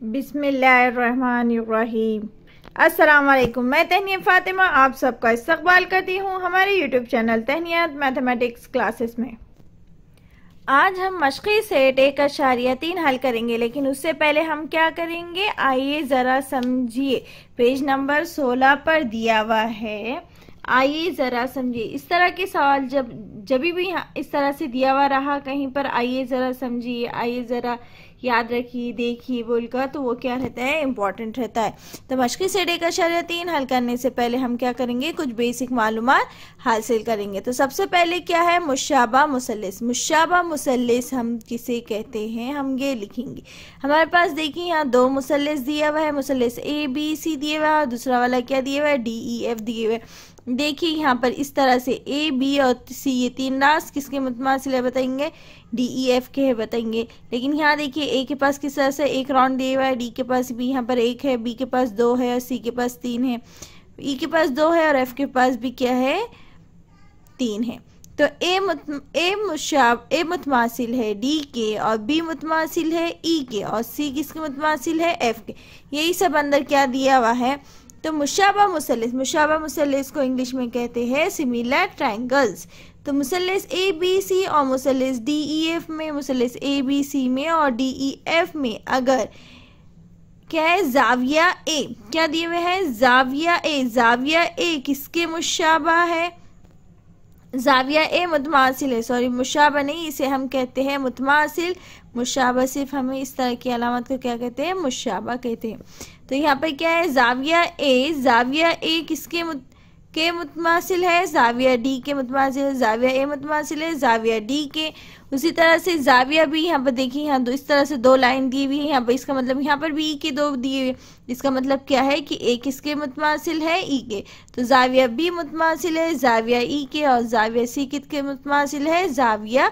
Bismillahirrahmanirrahim. Aslam मैं तहनिया फ़ातिमा आप सबका इस्तबाल करती हूँ हमारे YouTube channel Tahniyat mathematics classes में आज हम मशक़ी सेट एक अशारिया तीन हल करेंगे लेकिन उससे पहले हम क्या करेंगे आइए ज़रा समझिए पेज नंबर 16 पर दिया हुआ है आइए ज़रा समझिए इस तरह के सवाल जब जब भी इस तरह से दिया हुआ रहा कहीं पर आइए ज़रा समझिए आइए ज़रा याद रखिए देखिए बोलकर तो वो क्या रहता है इम्पोर्टेंट रहता है तो मशक़ी से का शर्या तीन हल करने से पहले हम क्या करेंगे कुछ बेसिक मालूम हासिल करेंगे तो सबसे पहले क्या है मुशाबा मुसलिस मुशाबा मुसलिस हम किसे कहते हैं हम ये लिखेंगे हमारे पास देखिए यहाँ दो मुसलिस दिया हुआ है मुसलिस ए बी सी दिए हुआ है दूसरा वाला क्या दिए हुआ है डी ई एफ दिए हुए देखिए यहाँ पर इस तरह से ए बी और सी ये तीन लास्ट किसके मुतमासिल है बताएंगे डी ई एफ के है बताएंगे लेकिन यहाँ देखिए ए के पास किस तरह से एक राउंड दिया हुआ है डी के पास भी यहाँ पर एक है बी के पास दो है और सी के पास तीन है ई e के पास दो है और एफ के पास भी क्या है तीन है तो ए मुत ए मुशाब ए मुतमासिल है डी के और बी मुतमासिल है ई e के और सी किसके मुतमासिल है एफ के यही सब अंदर क्या दिया हुआ है तो मुशाबा मुसलिस मुशाबा मुसलिस को इंग्लिश में कहते हैं सिमिलर ट्राइंगल्स तो मुसलिस ए बी सी और मुसलिस डी ई e, एफ में मुसलिस ए बी सी में और डी ई एफ में अगर क्या है जाविया ए क्या दिए हुए हैं जाविया ए जाविया ए किसके मुशाबा है जाविया ए मुतमासिल है सॉरी मुशाबा नहीं इसे हम कहते हैं मुतमासिल मुशाबा सिर्फ हमें इस तरह की अलामत को क्या कहते हैं मुशाबा कहते हैं तो यहाँ पर क्या है जाविया ए जाविया ए किसके मुत, के मुतमासिल है जाविया डी के मुतमासिल है जाविया ए मुतमासिल है जाविया डी के उसी तरह से जाविया भी यहाँ पर देखिए यहाँ दो इस तरह से दो लाइन दी हुई है यहाँ पर इसका मतलब यहाँ पर भी ई के दो दिए हुए इसका मतलब क्या है कि ए किसके मुतमासिल है ई के तो जाविया बी मुतमासिल है जाविया ई के और जाविया सी कित के मुतमासिल है जाविया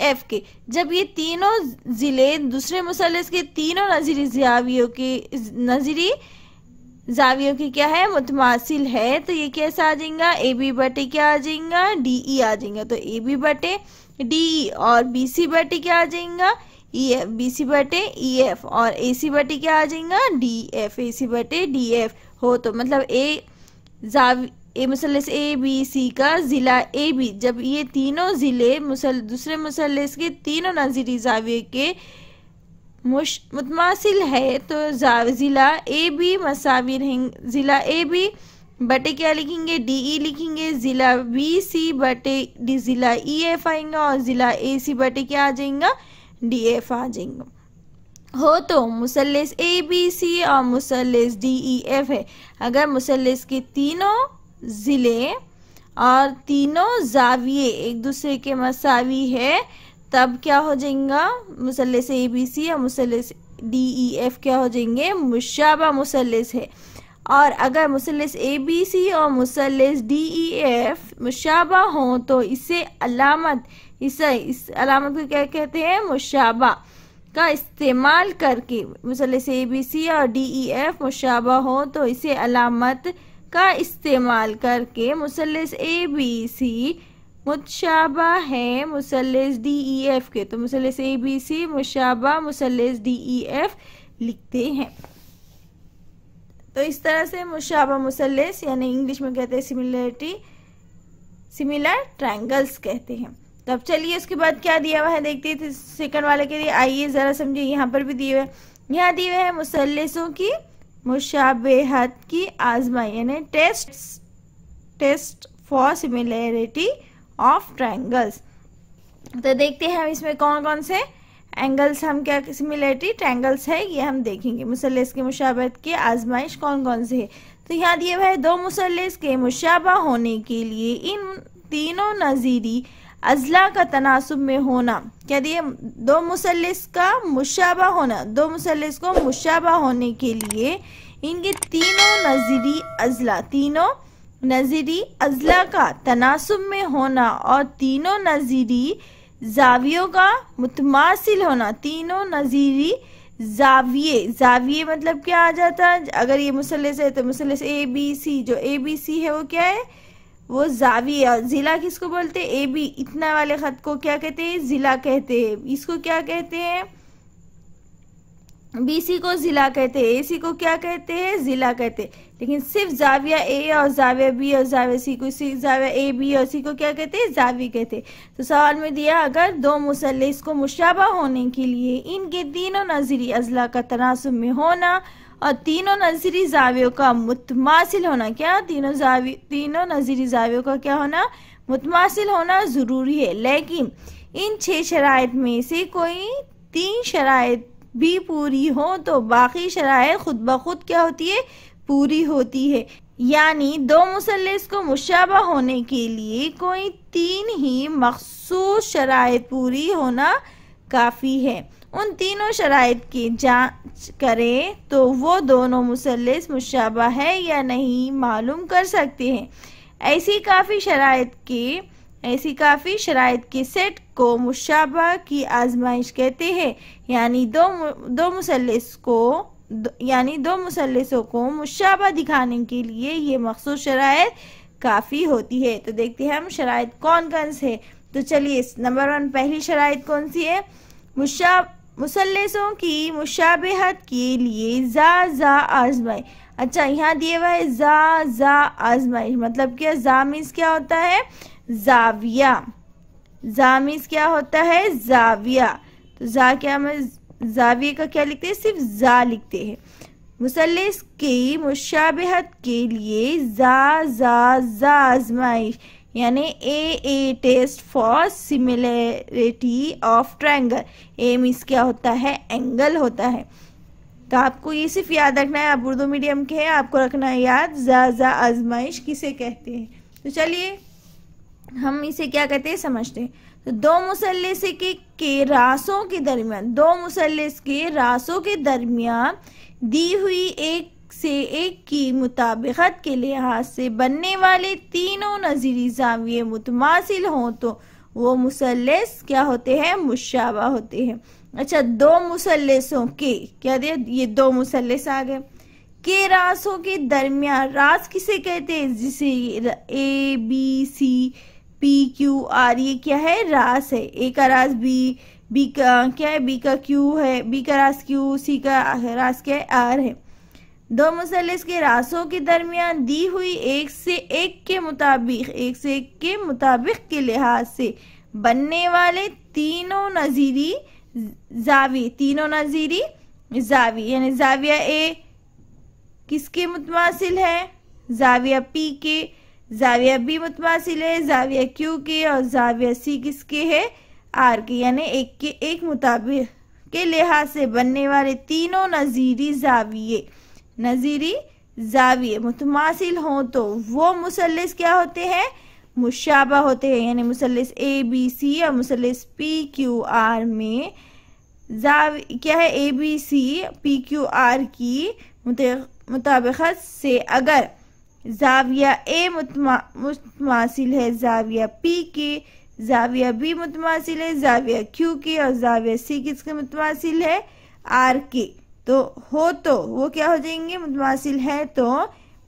एफ के जब ये तीनों ज़िले दूसरे मुसलस के तीनों नजरी जावियों के नजरी जावियों की क्या है मुतमासिल है तो ये कैसा आ जाएगा ए बी बटे क्या आ जाएगा डी ई आ जाएगा तो ए बी बटे डी ई और बी सी बटे क्या आ जाएगा ई एफ बी सी बटे ई एफ और ए सी बटे क्या आ जाएगा डी एफ ए सी बटे डी एफ हो तो मतलब ए जावी ए मुसलस ए बी सी का ज़िला ए बी जब ये तीनों ज़िले मुसल दूसरे मुसलस के तीनों नजरी जाविये के मुश मुतमासिल है तो ज़िला ए बी मसावी रहेंगे ज़िला ए बी बटे क्या लिखेंगे डी ई लिखेंगे ज़िला बी सी बटे डी ज़िला ई एफ आएगा और ज़िला ए सी बटे क्या आ जाएगा डी एफ आ जाएगा हो तो मुसलस ए बी सी और मुसलस डी ई एफ है अगर मुसलस के तीनों ज़िले और तीनों जाविये एक दूसरे के मसावी है तब क्या हो जाएगा मुसलस ए बी सी या मुसलस डी ई e एफ क्या हो जाएंगे मुशाबा मुसलस है और अगर मुसलस ए बी सी और मुसलस डी ई e एफ मुशाबा हों तो इसे अलामत इसे इस अलामत को क्या कहते हैं मुशाबा का इस्तेमाल करके मुसलस ए बी सी और डी ई एफ मुशाबा हो तो इसे अलामत का इस्तेमाल करके मुसलस ए बी सी मुशाबा है मुसलस डी ई एफ के तो मुसलस ए बी सी मुशाबा मुसलस डी ई एफ लिखते हैं तो इस तरह से मुशाबा मुसलस यानी इंग्लिश में कहते हैं सिमिलरिटी सिमिलर ट्रायंगल्स कहते हैं तो अब चलिए उसके बाद क्या दिया हुआ है देखते हैं सेकंड वाले के लिए आइए ज़रा समझिए यहाँ पर भी दिए हुए यहाँ दिए हुए हैं मुसलसों की मुशाबेहत की आजमाई यानी test test for similarity of triangles तो देखते हैं हम इसमें कौन कौन से एंगल्स हम क्या सिमिलरिटी ट्रायंगल्स है ये हम देखेंगे मुसलस के मुशाबत की आजमाइश कौन कौन से है तो यहाँ दिए हुए दो मुसलस के मुशाबा होने के लिए इन तीनों नज़ीरी अजला का तनासब में होना क्या दिए दो मुसलिस का मुशाबा होना दो मुसलिस को मुशाबा होने के लिए इनके तीनों नज़री अजला तीनों नज़री अजला का तनासब में होना और तीनों नज़री जावियों का मुतमासिल होना तीनों नज़ीरी जाविये जाविये मतलब क्या आ जाता है अगर ये मुसलिस है तो मुसलिस ए बी सी जो ए बी सी है वो क्या है वो जाविया ज़िला किसको बोलते हैं ए बी इतना वाले ख़त को क्या कहते हैं ज़िला कहते हैं इसको क्या कहते हैं बीसी को ज़िला कहते हैं एसी को क्या कहते हैं ज़िला कहते हैं लेकिन सिर्फ जाविया ए और जाविया बी और जाविया सी को सी जाविया ए बी और सी को क्या कहते हैं जावी कहते हैं तो सवाल में दिया अगर दो मुसल्ले इसको मुशाबा होने के लिए इनके तीनों नजरी अजला का तनासुब में होना और तीनों नजरी जावियों का मुतमासिल होना क्या तीनों जावी तीनों नजरी जावियों का क्या होना मुतमासिल होना ज़रूरी है लेकिन इन छह शराइ में से कोई तीन शराइत भी पूरी हो तो बाकी शराइ खुद ब खुद क्या होती है पूरी होती है यानी दो मुसलस को मुशाबा होने के लिए कोई तीन ही मखसूस शराइ पूरी होना काफ़ी है उन तीनों शराइत की जांच करें तो वो दोनों मुसलिस मुशाबा है या नहीं मालूम कर सकते हैं ऐसी काफ़ी शराइत के ऐसी काफ़ी शराइत के सेट को मुशाबा की आजमाइश कहते हैं यानी दो दो मुसलस को यानी दो मुसलसों को मुशाबा दिखाने के लिए ये मखसूस शराइत काफ़ी होती है तो देखते हैं हम शराइत कौन कौन से तो चलिए नंबर वन पहली शराइत कौन सी है मुशा मुसलसों की मुशाबहत के लिए ज़ा ज़ा आजमाई अच्छा यहाँ दिए हुआ है ज़ा ज़ा आजमाई मतलब क्या ज़ा मीन्स क्या होता है जाविया ज़ा मीन्स क्या होता है जाविया तो ज़ा क्या हमें जाविया का क्या लिखते हैं सिर्फ ज़ा लिखते हैं मुसलस की मुशाबहत के लिए ज़ा ज़ा ज़ा आजमाइश यानी A A test for similarity of triangle A means क्या होता है एंगल होता है तो आपको ये सिर्फ याद रखना है आप उर्दू मीडियम के हैं आपको रखना है याद जा जा आजमाइश किसे कहते हैं तो चलिए हम इसे क्या कहते हैं समझते हैं तो दो मुसलस के, के रासों के दरमियान दो मुसलस के रासों के दरमियान दी हुई एक से एक की मुताबिकत के लिहाज से बनने वाले तीनों नज़ीरी जाविये मुतमासिल हों तो वो मुसलस क्या होते हैं मुशाबा होते हैं अच्छा दो मुसलसों के क्या दे ये दो मुसलस आ गए के रासों के दरमियान रास किसे कहते हैं जिसे A B C P Q R ये क्या है रास है ए का रास बी बी का क्या है बी का क्यू है बी का रास क्यू सी का रास क्या है आर है दो मुसलस के रासों के दरमियान दी हुई एक से एक के मुताबिक एक से एक के मुताबिक के लिहाज से बनने वाले तीनों नज़ीरी जावी तीनों नज़ीरी जावी यानी जाविया ए किसके मुतमासिल है जाविया पी के जाविया बी मुतमासिल है जाविया क्यू के और जाविया सी किसके है आर के यानी एक के एक मुताबिक के लिहाज से बनने वाले तीनों नज़ीरी जाविये नज़ीरी जाविये मुतमासिल हों तो वो मुसलिस क्या होते हैं मुशाबा होते हैं यानी मुसलिस ए बी सी या मुसलिस पी क्यू आर में जाव क्या है A B C P Q R की मुताबिकत से अगर जाविया ए मुतमासिल है जाविया पी के जाविया बी मुतमासिल है जाविया क्यू के और जाविया सी किसके मुतमासिल है आर के तो हो तो वो क्या हो जाएंगे मुतमासिल है तो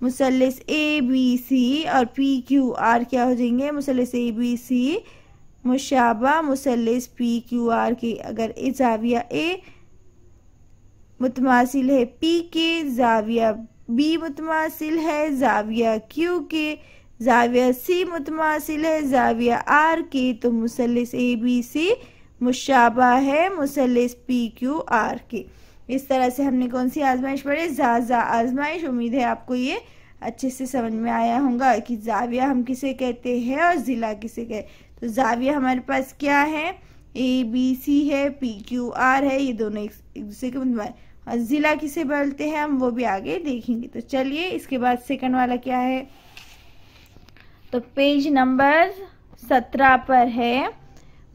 मुसलस ए बी सी और पी क्यू आर क्या हो जाएंगे मुसलस ए बी सी मुशाबा मुसलस पी क्यू आर के अगर ए जाविया ए मुतमासिल है पी के जाविया बी मुतमासिल है जाविया क्यू के जाविया सी मुतमासिल है जाविया आर के तो मुसलस ए बी सी मुशाबा है मुसलस पी क्यू आर के इस तरह से हमने कौन सी आजमाइश पढ़ी जाजा आजमाइश उम्मीद है आपको ये अच्छे से समझ में आया होगा कि जाविया हम किसे कहते हैं और ज़िला किसे कहते तो जाविया हमारे पास क्या है ए बी सी है पी क्यू आर है ये दोनों एक दूसरे के मतलब और ज़िला किसे बोलते हैं हम वो भी आगे देखेंगे तो चलिए इसके बाद सेकंड वाला क्या है तो पेज नंबर सत्रह पर है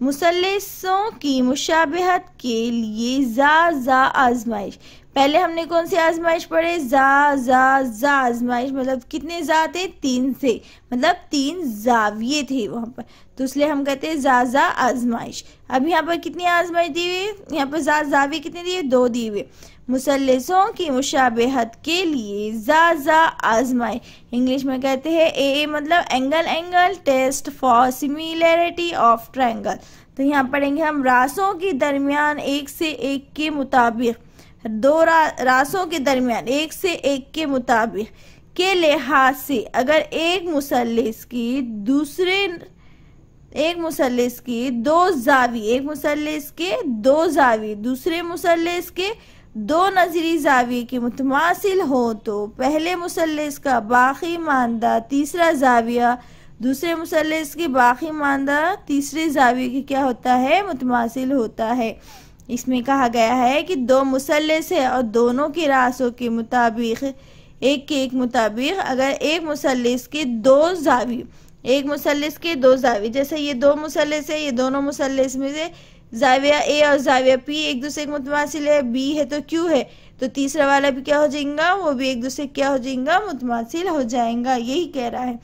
मुसलसों की मुशाबहत के लिए जा जा आजमाइश पहले हमने कौन सी आजमाइश पढ़े जा जा जा आजमाइश मतलब कितने जा थे तीन से मतलब तीन जाविये थे वहाँ पर तो इसलिए हम कहते हैं जा जा आजमाइश अब यहाँ पर कितनी आजमाइश दी हुई यहाँ पर जा जाविये कितने दिए दो दिए हुए मुसलसों की मुशाबहत के लिए ज़ाज़ा आजमाए इंग्लिश में कहते हैं ए ए मतलब angle angle test for similarity of triangle तो यहाँ पढ़ेंगे हम रासों के दरमियान एक से एक के मुताबिक दो रा, रासों के दरमियान एक से एक के मुताबिक के लिहाज से अगर एक मुसलस की दूसरे एक मुसलस की दो जावी एक मुसलस के दो जावी दूसरे मुसलस के दो नजरी जाविये के मुतमासिल हो तो पहले मुसलस का बाकी मानदा तीसरा जाविया दूसरे मुसलस के बाकी मानदा तीसरे जाविये के क्या होता है मुतमासिल होता है इसमें कहा गया है कि दो मुसलस है और दोनों के रासों के मुताबिक एक के एक मुताबिक अगर एक मुसलस के दो जावी एक मुसलस के दो जावी जैसे ये दो मुसलस है ये दोनों मुसलस में से जाविया ए और जाविया पी एक दूसरे के मुतमासिल है बी है तो क्यू है तो तीसरा वाला भी क्या हो जाएगा वो भी एक दूसरे क्या हो जाएगा मुतमासिल हो जाएगा यही कह रहा है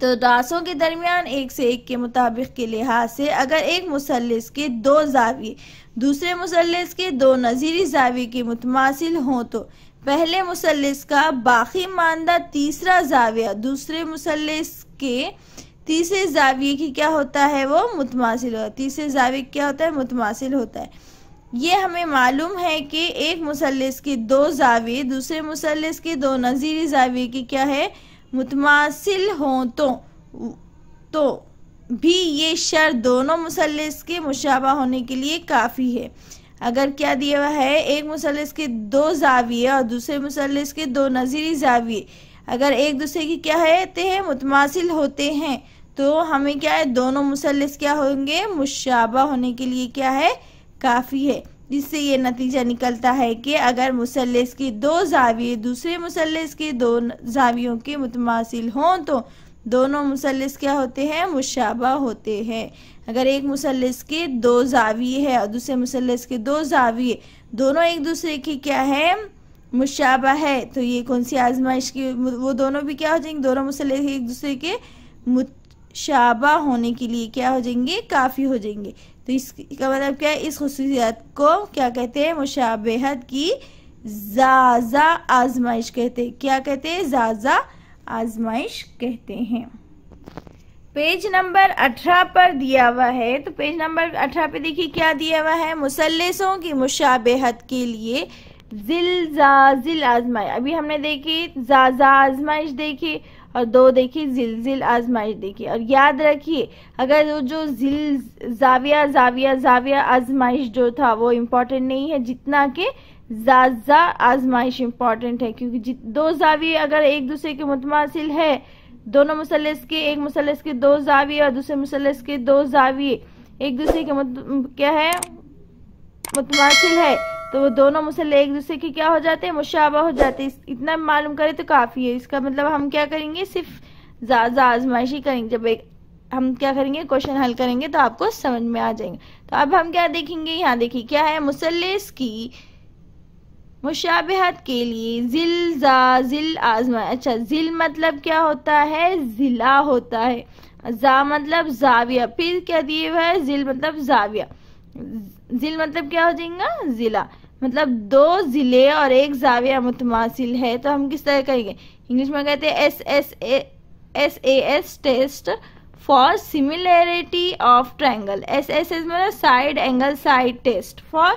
तो रासों के दरमियान एक से एक के मुताबिक के लिहाज से अगर एक मुसलिस के दो जाविये दूसरे मुसलिस के दो नज़ीरी जाविये के मुतमासिल हों तो पहले मुसलिस का बाकी मानदा तीसरा जाविया दूसरे मुसलिस के तीसरे जाविये की क्या होता है वो मुतमासिल होता है तीसरे जाविये क्या होता है मुतमासिल होता है ये हमें मालूम है कि एक मुसलस के दो जाविये दूसरे मुसलस के दो नज़ीरी जाविये की क्या है मुतमासिल हों तो तो भी ये शर दोनों मुसलस के मुशाबा होने के लिए काफ़ी है अगर क्या दिया हुआ है एक मुसलस के दो जाविये और दूसरे मुसलस के दो नज़ीरी जाविये अगर एक दूसरे की क्या है ते हैं मुतमासिल होते हैं तो हमें क्या है दोनों मुसलस क्या होंगे मुशाबा होने के लिए क्या है काफ़ी है जिससे ये नतीजा निकलता है कि अगर मुसलस के दो जाविये दूसरे मुसलस के दो जावियों के मुतमासिल हों तो दोनों मुसलस क्या होते हैं मुशाबा होते हैं अगर एक मुसलस के दो जाविये है और दूसरे मुसलस के दो जाविये दोनों एक दूसरे के क्या है मुशाबा है तो ये कौन सी आजमाइश की वो दोनों भी क्या हो जाएंगे दोनों मुसलस एक दूसरे के शाबा होने के लिए क्या हो जाएंगे काफ़ी हो जाएंगे तो इसका मतलब क्या है इस खसूसियात को क्या कहते हैं मुशाबहत की जाजा आजमाइश कहते हैं क्या कहते हैं जाजा आजमाइश कहते हैं पेज नंबर अठारह पर दिया हुआ है तो पेज नंबर अठारह पे देखिए क्या दिया हुआ है मुसलसों की मुशाबहत के लिए जिल जाजिल आजमाइश अभी हमने देखी जाजा आजमाइश देखी और दो देखिए जिलजिल आजमाइश देखिए और याद रखिए अगर वो जो जिल जाविया जाविया जाविया आजमाइश जो था वो इम्पोर्टेंट नहीं है जितना के जाजा आजमाइश इम्पॉर्टेंट है क्योंकि दो जाविये अगर एक दूसरे के मुतमासिल है दोनों मुसलस के एक मुसलस के दो जाविये और दूसरे मुसलस के दो जाविये एक दूसरे के मुत, क्या है मुतमासिल है तो वो दोनों मसले एक दूसरे के क्या हो जाते हैं मुशाबा हो जाते हैं इतना मालूम करें तो काफ़ी है इसका मतलब हम क्या करेंगे सिर्फ ज़्यादा आजमाइशी करेंगे जब एक हम क्या करेंगे क्वेश्चन हल करेंगे तो आपको समझ में आ जाएंगे तो अब हम क्या देखेंगे यहाँ देखिए क्या है मुसलस की मुशाबहत के लिए जिल जा जिल आजमा अच्छा जिल मतलब क्या होता है जिला होता है जा मतलब जाविया फिर क्या दिए हुआ है जिल मतलब जाविया जिल मतलब क्या हो जाएगा जिला मतलब दो ज़िले और एक जाविया मुतमासिल है तो हम किस तरह कहेंगे इंग्लिश में कहते हैं S S A S A S test for similarity of triangle S S S मतलब side angle side test for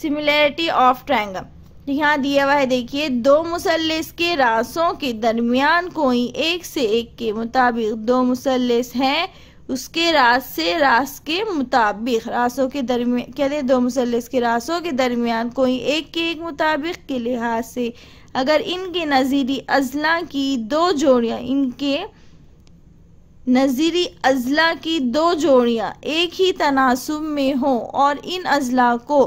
similarity of triangle यहाँ दिया हुआ है देखिए दो मुसलिस के रासों के दरमियान कोई एक से एक के मुताबिक दो मुसलिस हैं उसके रास से रास के मुताबिक रासों के दरमियान कहते दो मुसलस के रासों के दरमियान कोई एक के एक मुताबिक के लिहाज से अगर इनके नज़ीरी अजला की दो जोड़ियाँ इनके नज़ीरी अजला की दो जोड़ियाँ एक ही तनासब में हों और इन अजला को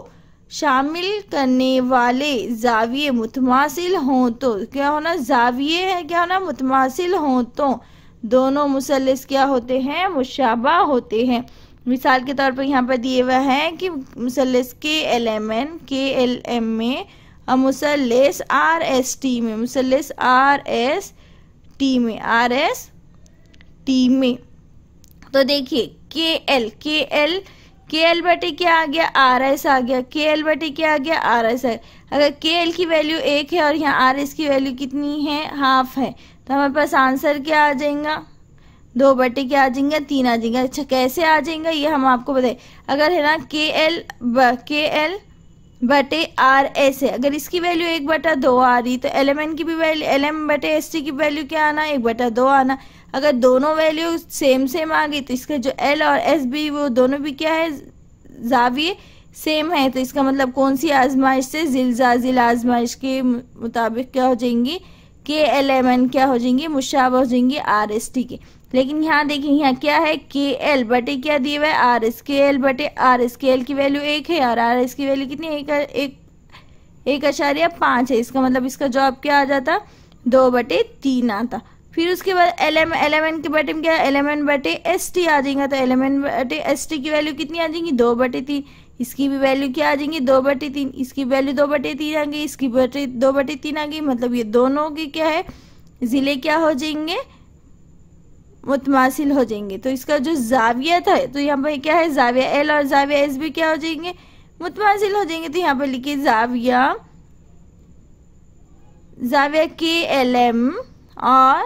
शामिल करने वाले जाविये मुतमासिल हों तो क्या होना जाविये है क्या होना मुतमासिल हों तो दोनों मुसलस क्या होते हैं मुशाबा होते हैं मिसाल के तौर पर यहाँ पर दिए हुआ है कि मुसलस के एल एम एन के एल एम में और मुसलस आर एस टी में मुसलस आर एस टी में आर एस टी में तो देखिए के एल के एल के एल बटे क्या आ गया आर एस आ गया के एल बटे क्या आ गया आर एस है अगर के एल की वैल्यू एक है और यहाँ आर एस की वैल्यू कितनी है हाफ है तो हमारे पास आंसर क्या आ जाएगा दो बटे क्या आ जाएंगे तीन आ जाएंगे अच्छा कैसे आ जाएंगे ये हम आपको बताए अगर है ना के एल ब, के एल बटे आर एस है अगर इसकी वैल्यू एक बटा दो आ रही तो एल एम एन की भी वैल्यू एल एम बटे एस टी की वैल्यू क्या आना एक बटा दो आना अगर दोनों वैल्यू सेम सेम आ गई तो इसका जो एल और एस बी वो दोनों भी क्या है जाविये सेम है तो इसका मतलब कौन सी आजमाइश से जिलजाजिल आजमाइश के मुताबिक क्या हो जाएंगी के एलेवन क्या हो जाएंगे मुशाब हो जाएंगे आर एस टी के लेकिन यहाँ देखिए यहाँ क्या है के एल बटे क्या दिए हुआ है आर एस के एल बटे आर एस के एल की वैल्यू एक है और आर एस की वैल्यू कितनी एक एक एक आचार्य पाँच है इसका मतलब इसका जवाब क्या आ जाता दो बटे तीन आता फिर उसके बाद एलेवन एलेवन के बटे में क्या एलेवन बटे एस टी आ जाएगा तो एलेवन बटे एस टी की वैल्यू कितनी आ जाएगी दो बटे तीन इसकी भी वैल्यू क्या आ जाएगी दो बटे तीन इसकी वैल्यू दो बटे तीन आ गई इसकी बटे दो बटे तीन आ गई मतलब ये दोनों के क्या है ज़िले क्या हो जाएंगे मुतमासिल हो जाएंगे तो इसका जो जाविया था तो यहाँ पर क्या है जाविया एल और जाविया एस भी क्या हो जाएंगे मुतमासिल हो जाएंगे तो यहाँ पर लिखिए जाविया जाविया के एल एम और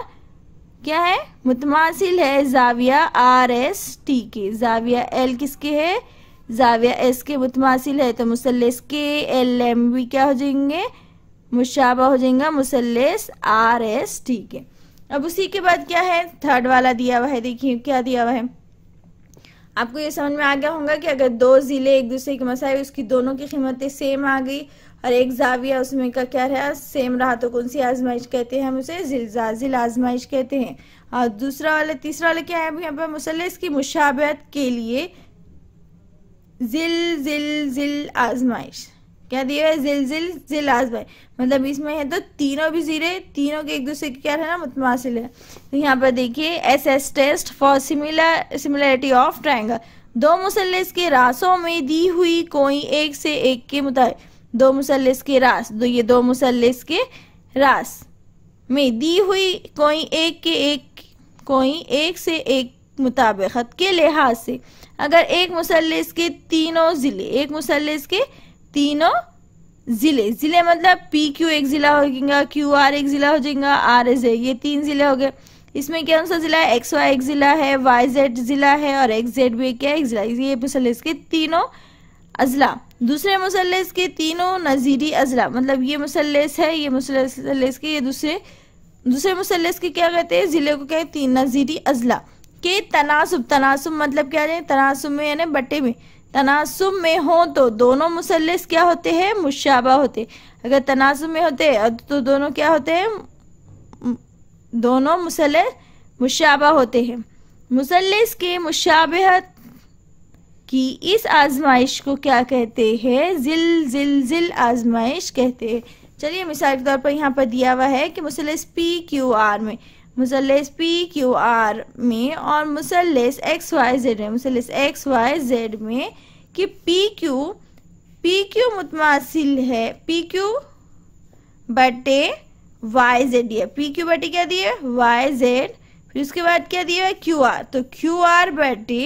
क्या है मुतमासिल है जाविया आर एस टी के जाविया एल किसके है जाविया एस के मुतमासिल है तो मुसलस के एल एम भी क्या हो जाएंगे मुशाबा हो जाएगा मुसलस आर एस टी के अब उसी के बाद क्या है थर्ड वाला दिया हुआ है देखिए क्या दिया हुआ है आपको ये समझ में आ गया होगा कि अगर दो ज़िले एक दूसरे के मसाए उसकी दोनों की कीमतें सेम आ गई और एक जाविया उसमें का क्या रहा सेम रहा तो कौन सी आजमाइश कहते हैं हम उसे जिलजाजिल आजमाइश कहते हैं और दूसरा वाला तीसरा वाला क्या है यहाँ पर मुसलस की मुशाबत के लिए जिल जिल जिल आजमाइश क्या दिया है जिल जिल जिलास भाई मतलब इसमें है तो तीनों भी जीरे तीनों के एक दूसरे के क्या है ना मतमासिल है तो यहाँ पर देखिए S S test for similar similarity of triangle दो मुसलिस के रासों में दी हुई कोई एक से एक के मुताबिक दो मुसलिस के रास दो तो ये दो मुसलिस के रास में दी हुई कोई एक के एक कोई एक से एक मुताबिक के लिहाज से अगर एक मुसलिस के तीनों ज़िले एक मुसलिस के तीनों जिले जिले मतलब पी क्यू एक जिला हो जाएगा क्यू आर एक जिला हो जाएगा आर एस ए ये तीन जिले हो गए इसमें क्या सा जिला है एक्स वाई एक जिला है वाई जेड जिला है और एक्स जेड भी क्या एक जिला ये मुसलिस के तीनों अजला दूसरे मुसलस के तीनों नज़ीरी अजला मतलब ये मुसलस है ये मुसलिस के ये दूसरे दूसरे मुसलस के क्या कहते हैं ज़िले को क्या तीन नज़ीरी अजला के तनासब तनासब मतलब क्या है तनासब में यानी बटे में तनासुब में हो तो दोनों मुसलस क्या होते हैं मुशाबा होते अगर तनासुब में होते तो दोनों क्या होते हैं दोनों मुसल मुशाबा होते हैं मुसलस के मुशाबहत की इस आजमाइश को क्या कहते हैं जिल जिल जिल आजमाइश कहते हैं चलिए मिसाल के तौर पर यहाँ पर दिया हुआ है कि मुसलस पी क्यू आर में मुसलस पी क्यू आर में और मुसलस एक्स वाई जेड में मुसलस एक्स वाई जेड में कि पी क्यू पी क्यू मुतमासिल है पी क्यू बटे वाई जेड दिया पी क्यू बटे क्या दिए वाई जेड फिर उसके बाद क्या दिया है क्यू आर तो क्यू आर बटे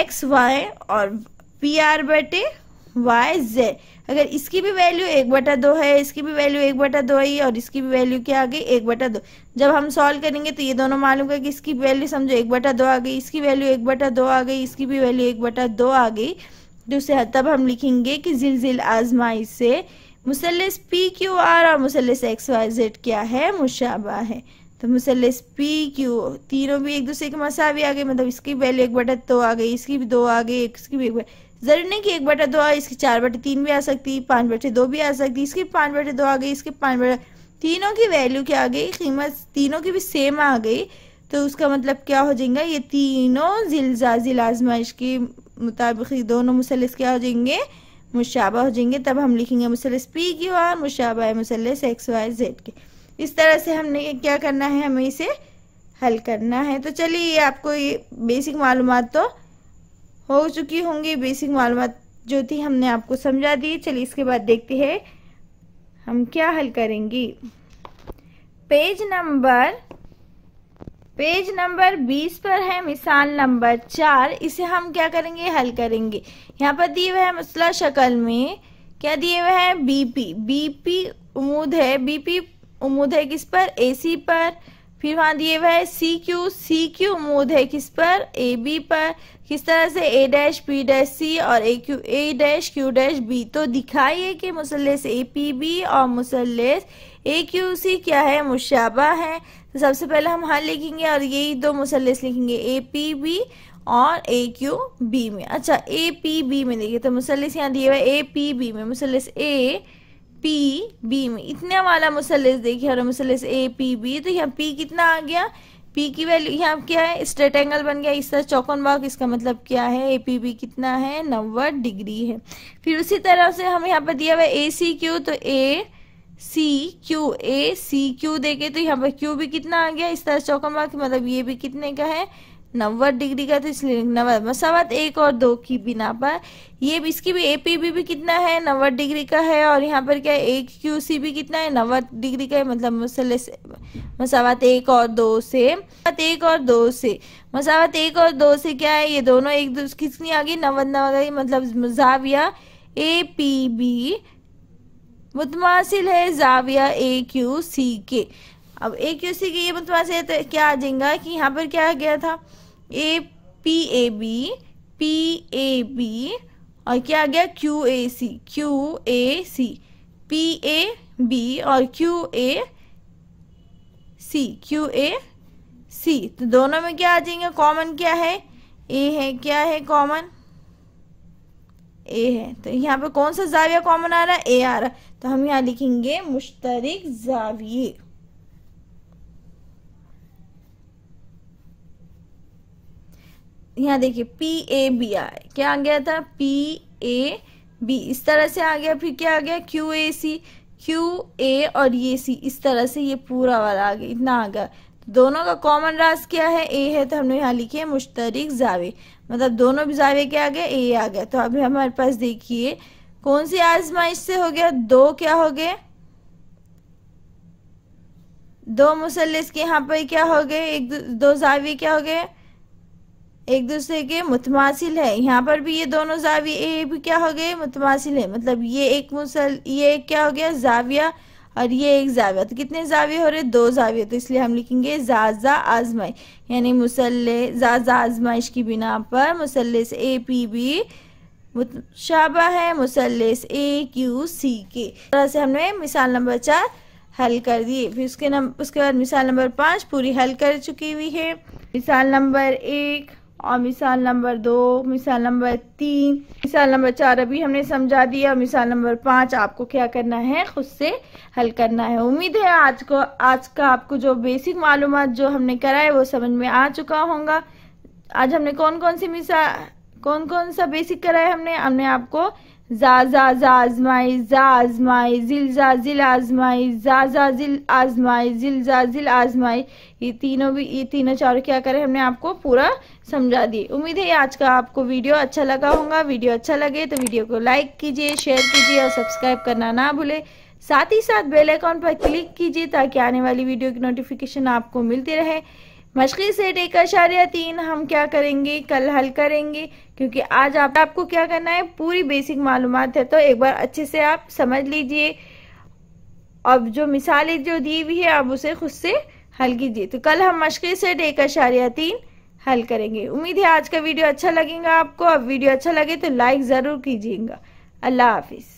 एक्स वाई और पी आर बटे वाई जेड अगर इसकी भी वैल्यू एक बटा दो है इसकी भी वैल्यू एक बटा दो है और इसकी भी वैल्यू क्या आ गई एक बटा दो जब हम सॉल्व करेंगे तो ये दोनों मालूम है कि इसकी वैल्यू समझो एक बटा दो आ गई इसकी वैल्यू एक बटा दो आ गई इसकी भी वैल्यू एक बटा दो आ गई दूसरे तो तब हम लिखेंगे कि जिलजिल आजमाई से मुसलस पी क्यू आर और मुसलस एक्स वाई जेड क्या है मुशाबा है तो मुसलस पी क्यू तीनों भी एक दूसरे के मसावी आ गए मतलब इसकी वैल्यू एक बटा दो आ गई इसकी भी दो आ गई इसकी भी एक बटा ज़रूर नहीं कि एक बटा दो आए इसकी चार बटे तीन भी आ सकती पाँच बटे दो भी आ सकती इसकी पाँच बटे दो आ गई इसके पाँच बटे तीनों की वैल्यू क्या आ गई कीमत तीनों की भी सेम आ गई तो उसका मतलब क्या हो जाएगा ये तीनों जिलजाजिल आजमाइश के मुताबिक दोनों मुसलस क्या हो जाएंगे मुशाबा हो जाएंगे तब हम लिखेंगे मुसलस पी की और मुशाबा मुसलस एक्स वाई जेड के इस तरह से हमने क्या करना है हमें इसे हल करना है तो चलिए ये आपको ये बेसिक मालूम तो हो चुकी होंगी बेसिक मालूम जो थी हमने आपको समझा दी चलिए इसके बाद देखते हैं हम क्या हल करेंगे पेज नंबर पेज नंबर 20 पर है मिसाल नंबर चार इसे हम क्या करेंगे हल करेंगे यहाँ पर दिए हुए है मसला शक्ल में क्या दिए हुए है बीपी बीपी उमूद है बीपी उमूद है किस पर एसी पर फिर वहाँ दिए हुए है सी क्यू सी क्यू उमूद है किस पर ए बी पर किस तरह से A dash P dash C और A Q A dash Q dash B तो दिखाइए कि मुसलस ए पी बी और मुसलस ए क्यू सी क्या है मुशाबा है तो सबसे पहले हम हाँ लिखेंगे और यही दो मुसलस लिखेंगे ए पी बी और ए क्यू बी में अच्छा ए पी बी में देखिए तो मुसलस यहाँ दिए हुए ए पी बी में मुसलस ए पी बी में इतने वाला मुसलस देखिए और मुसलस ए पी बी तो यहाँ पी कितना आ गया पी की वैल्यू यहाँ क्या है स्ट्रेट एंगल बन गया इस तरह चौकन बाग इसका मतलब क्या है ए पी बी कितना है नब्बे डिग्री है फिर उसी तरह से हम यहाँ पर दिया हुआ ए सी क्यू तो ए C Q A C Q देखे तो यहाँ पर क्यू भी कितना आ गया इस तरह चौकन बाग मतलब ये भी कितने का है नब्बे डिग्री का तो इसलिए नब्बे मसावत एक और दो की बिना पर ये इसकी भी ए पी बी भी कितना है नब्बे डिग्री का है और यहाँ पर क्या है एक क्यू सी भी कितना है नब्बे डिग्री का है मतलब से मसावत एक और दो से एक और दो से मसावत एक और दो से क्या है ये दोनों एक दो कितनी आ गई नब्बे नब्बे मतलब जाविया ए पी बी मुतमासिल है जाविया ए क्यू सी के अब ए क्यू सी के ये मतलब ऐसे तो क्या आ जाएगा कि यहाँ पर क्या आ गया था A P A B P A B और क्या आ गया Q A C Q A C P A B और Q A C Q A C तो दोनों में क्या आ जाएंगे कॉमन क्या है ए है क्या है कॉमन ए है तो यहाँ पे कौन सा जाविया कॉमन आ रहा है ए आ रहा है तो हम यहाँ लिखेंगे मुश्तरक जाविये यहाँ देखिए पी ए बी आई क्या आ गया था पी ए बी इस तरह से आ गया फिर क्या आ गया क्यू ए सी क्यू ए और ये सी इस तरह से ये पूरा वाला आ गया इतना आ गया तो दोनों का कॉमन रास क्या है ए है तो हमने यहाँ लिखे मुश्तरक जावे मतलब दोनों भी जावे क्या आ गया ए आ गया तो अभी हमारे पास देखिए कौन सी आजमाइश से हो गया दो क्या हो गए दो मुसलिस के यहाँ पर क्या हो गए एक दो जावे क्या हो गए एक दूसरे के मुतमासिल है यहाँ पर भी ये दोनों जाविया ये भी क्या हो गए मुतमासिल है मतलब ये एक मुसल ये एक क्या हो गया जाविया और ये एक जाविया तो कितने जाविया हो रहे दो जाविया तो इसलिए हम लिखेंगे जाजा आजमाई यानी मुसल जाजा आजमाइश की बिना पर मुसल से ए पी बी शाबा है मुसलिस ए क्यू सी के तरह से हमने मिसाल नंबर चार हल कर दिए फिर उसके नंबर उसके बाद मिसाल नंबर पाँच पूरी हल कर चुकी हुई है मिसाल नंबर एक और मिसाल नंबर दो मिसाल नंबर तीन मिसाल नंबर चार अभी हमने समझा दिया मिसाल नंबर पाँच आपको क्या करना है खुद से हल करना है उम्मीद है आज को आज का आपको जो बेसिक मालूम जो हमने करा है वो समझ में आ चुका होगा आज हमने कौन कौन सी मिसाल कौन कौन सा बेसिक कराया हमने हमने आपको आजमाई जा आजमाई जिल जा जिल आजमाई जिल आजमाई जिल जा जिल आजमाई ये तीनों भी ये तीनों चारों क्या करें हमने आपको पूरा समझा दी उम्मीद है आज का आपको वीडियो अच्छा लगा होगा वीडियो अच्छा लगे तो वीडियो को लाइक कीजिए शेयर कीजिए और सब्सक्राइब करना ना भूले साथ ही साथ बेल आइकॉन पर क्लिक कीजिए ताकि आने वाली वीडियो की नोटिफिकेशन आपको मिलती रहे मशक़ी से एक अशारिया तीन हम क्या करेंगे कल हल करेंगे क्योंकि आज आप आपको क्या करना है पूरी बेसिक मालूम है तो एक बार अच्छे से आप समझ लीजिए अब जो मिसालें जो दी हुई है आप उसे खुद से हल कीजिए तो कल हम मशक़ी से एक अशारिया तीन हल करेंगे उम्मीद है आज का वीडियो अच्छा लगेगा आपको अब वीडियो अच्छा लगे तो लाइक ज़रूर कीजिएगा अल्लाह हाफिज़